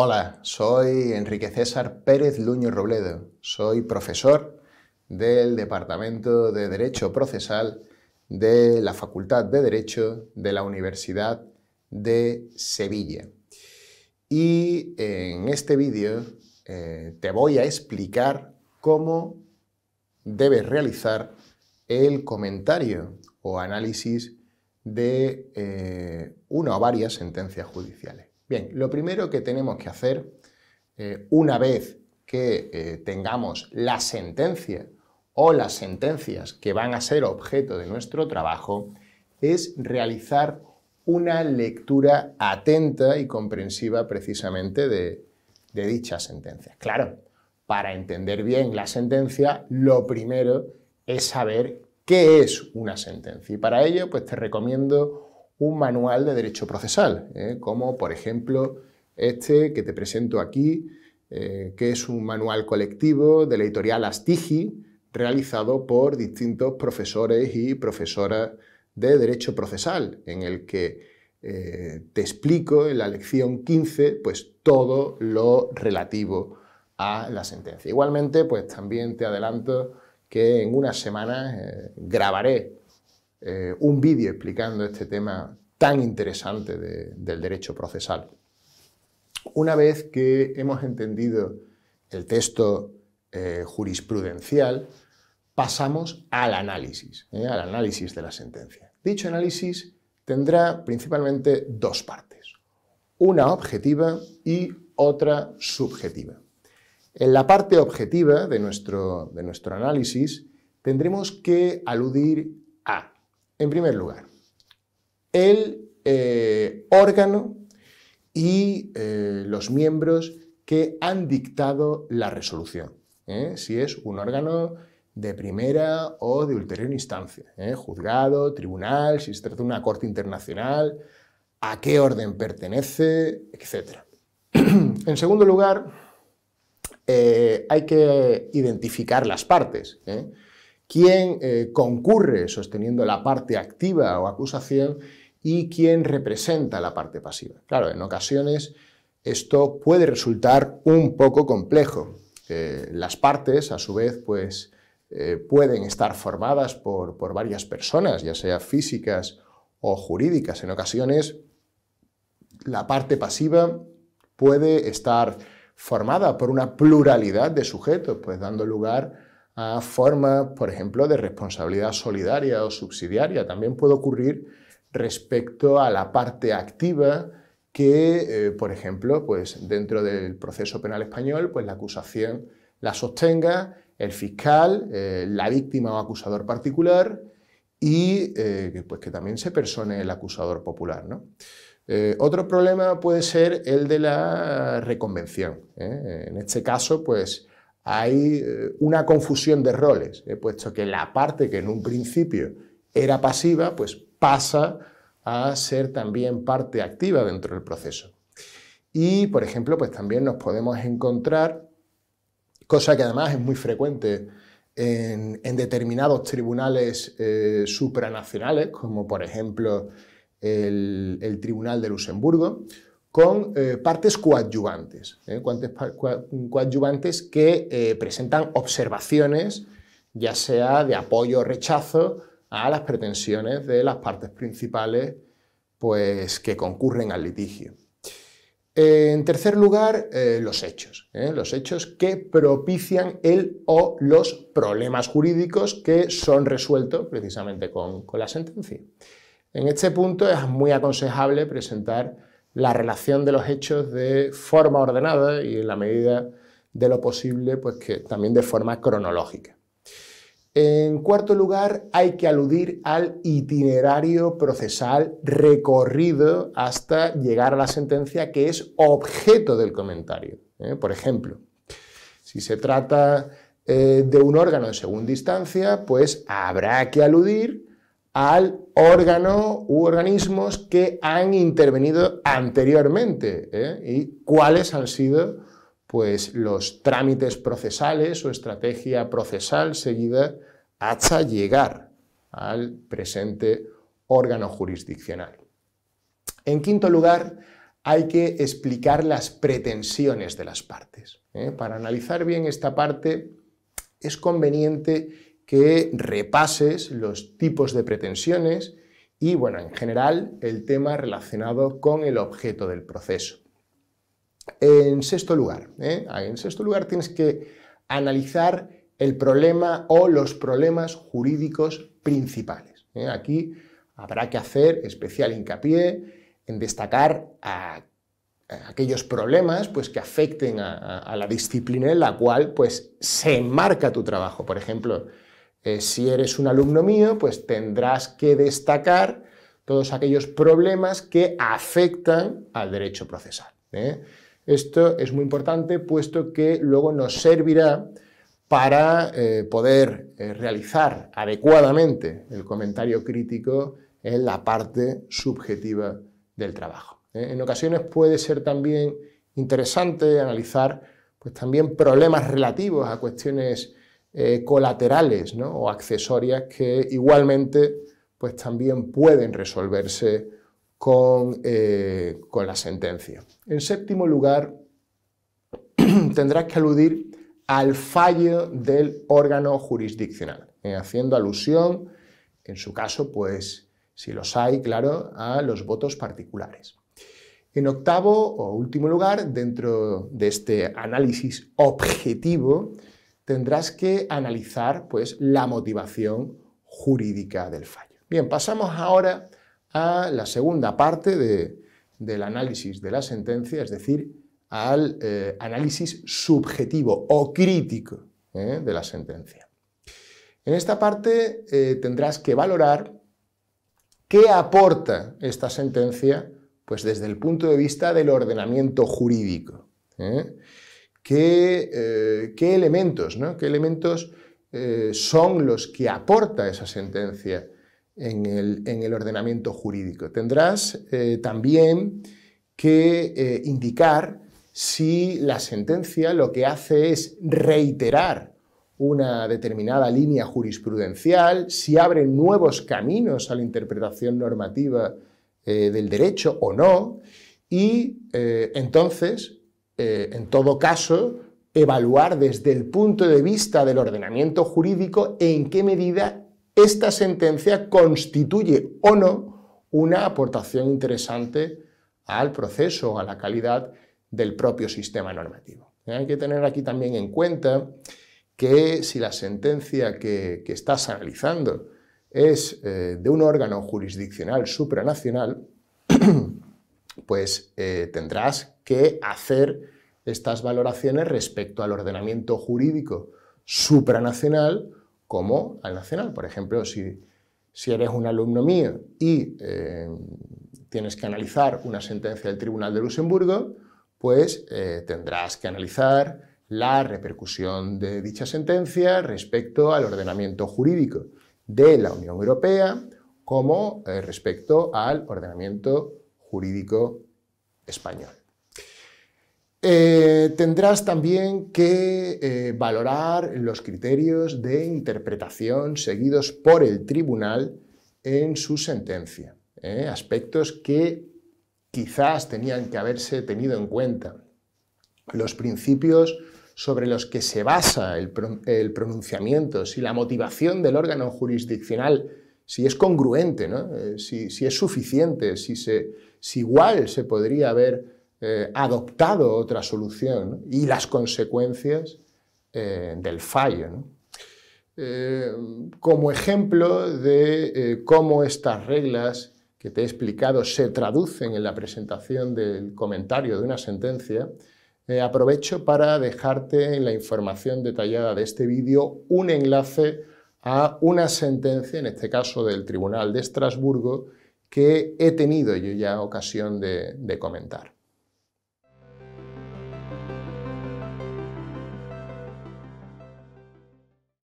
Hola, soy Enrique César Pérez Luño Robledo. Soy profesor del Departamento de Derecho Procesal de la Facultad de Derecho de la Universidad de Sevilla. Y en este vídeo eh, te voy a explicar cómo debes realizar el comentario o análisis de eh, una o varias sentencias judiciales. Bien, lo primero que tenemos que hacer, eh, una vez que eh, tengamos la sentencia o las sentencias que van a ser objeto de nuestro trabajo, es realizar una lectura atenta y comprensiva precisamente de, de dichas sentencias. Claro, para entender bien la sentencia, lo primero es saber qué es una sentencia. Y para ello, pues te recomiendo un manual de derecho procesal, ¿eh? como por ejemplo este que te presento aquí, eh, que es un manual colectivo de la editorial Astigi, realizado por distintos profesores y profesoras de derecho procesal, en el que eh, te explico en la lección 15 pues, todo lo relativo a la sentencia. Igualmente, pues también te adelanto que en unas semanas grabaré eh, un vídeo explicando este tema tan interesante del derecho procesal. Una vez que hemos entendido el texto eh, jurisprudencial, pasamos al análisis, eh, al análisis de la sentencia. Dicho análisis tendrá principalmente dos partes, una objetiva y otra subjetiva. En la parte objetiva de nuestro, de nuestro análisis tendremos que aludir en primer lugar, el eh, órgano y eh, los miembros que han dictado la resolución. ¿eh? Si es un órgano de primera o de ulterior instancia, juzgado, tribunal, si se trata de una corte internacional, a qué orden pertenece, etc. en segundo lugar, hay que identificar las partes quién eh, concurre sosteniendo la parte activa o acusación y quién representa la parte pasiva. Claro, en ocasiones esto puede resultar un poco complejo. Eh, las partes, a su vez, pues eh, pueden estar formadas por, por varias personas, ya sea físicas o jurídicas. En ocasiones, la parte pasiva puede estar formada por una pluralidad de sujetos, pues dando lugar a formas, por ejemplo, de responsabilidad solidaria o subsidiaria. También puede ocurrir respecto a la parte activa que, eh, por ejemplo, pues dentro del proceso penal español, pues la acusación la sostenga el fiscal, eh, la víctima o acusador particular y eh, pues que también se persone el acusador popular. otro problema puede ser el de la reconvención. En este caso, pues hay eh, una confusión de roles, ¿eh? puesto que la parte que en un principio era pasiva, pues pasa a ser también parte activa dentro del proceso. Y, por ejemplo, pues también nos podemos encontrar, cosa que además es muy frecuente en, determinados tribunales eh, supranacionales, como por ejemplo el Tribunal de Luxemburgo, con eh, partes coadyuvantes, ¿eh? coadyuvantes que eh, presentan observaciones, ya sea de apoyo o rechazo a las pretensiones de las partes principales pues, que concurren al litigio. En tercer lugar, los hechos, los hechos que propician el o los problemas jurídicos que son resueltos precisamente con la sentencia. En este punto es muy aconsejable presentar la relación de los hechos de forma ordenada y en la medida de lo posible, pues que también de forma cronológica. En cuarto lugar, hay que aludir al itinerario procesal recorrido hasta llegar a la sentencia que es objeto del comentario. ¿eh? Por ejemplo, si se trata eh, de un órgano de segunda instancia, pues habrá que aludir al órgano u organismos que han intervenido anteriormente ¿eh? y cuáles han sido pues, los trámites procesales o estrategia procesal seguida hasta llegar al presente órgano jurisdiccional. En quinto lugar, hay que explicar las pretensiones de las partes. ¿eh? Para analizar bien esta parte, es conveniente que repases los tipos de pretensiones y, bueno, en general, el tema relacionado con el objeto del proceso. En sexto lugar, ¿eh? en sexto lugar tienes que analizar el problema o los problemas jurídicos principales. ¿eh? Aquí habrá que hacer especial hincapié en destacar aquellos problemas pues, que afecten a, la disciplina en la cual pues, se enmarca tu trabajo. Por ejemplo, eh, si eres un alumno mío, pues tendrás que destacar todos aquellos problemas que afectan al derecho procesal. ¿eh? Esto es muy importante puesto que luego nos servirá para eh, poder realizar adecuadamente el comentario crítico en la parte subjetiva del trabajo. En ocasiones puede ser también interesante analizar pues, también problemas relativos a cuestiones eh, colaterales o accesorias que igualmente pues, también pueden resolverse con, eh, la sentencia. En séptimo lugar, tendrás que aludir al fallo del órgano jurisdiccional, eh, haciendo alusión, en su caso, pues, si los hay, claro, a los votos particulares. En octavo o último lugar, dentro de este análisis objetivo, tendrás que analizar pues, la motivación jurídica del fallo. Bien, pasamos ahora a la segunda parte del análisis de la sentencia, es decir, al eh, análisis subjetivo o crítico eh, de la sentencia. En esta parte eh, tendrás que valorar qué aporta esta sentencia pues desde el punto de vista del ordenamiento jurídico. Eh, qué, elementos, qué elementos eh, son los que aporta esa sentencia en el, ordenamiento jurídico. Tendrás eh, también que indicar si la sentencia lo que hace es reiterar una determinada línea jurisprudencial, si abre nuevos caminos a la interpretación normativa del derecho o no, y entonces eh, en todo caso, evaluar desde el punto de vista del ordenamiento jurídico en qué medida esta sentencia constituye o no una aportación interesante al proceso, a la calidad del propio sistema normativo. Hay que tener aquí también en cuenta que si la sentencia que, estás analizando es eh, de un órgano jurisdiccional supranacional, eh, pues eh, tendrás que hacer estas valoraciones respecto al ordenamiento jurídico supranacional como al nacional. Por ejemplo, si, eres un alumno mío y eh, tienes que analizar una sentencia del Tribunal de Luxemburgo, pues eh, tendrás que analizar la repercusión de dicha sentencia respecto al ordenamiento jurídico de la Unión Europea como respecto al ordenamiento jurídico español. Eh, tendrás también que eh, valorar los criterios de interpretación seguidos por el tribunal en su sentencia, eh, aspectos que quizás tenían que haberse tenido en cuenta. Los principios sobre los que se basa el, el pronunciamiento, si la motivación del órgano jurisdiccional si es congruente, eh, si, es suficiente, si, igual se podría haber eh, adoptado otra solución y las consecuencias eh, del fallo. como ejemplo de cómo estas reglas que te he explicado se traducen en la presentación del comentario de una sentencia, aprovecho para dejarte en la información detallada de este vídeo un enlace a una sentencia, en este caso del Tribunal de Estrasburgo, que he tenido yo ya ocasión de, de comentar.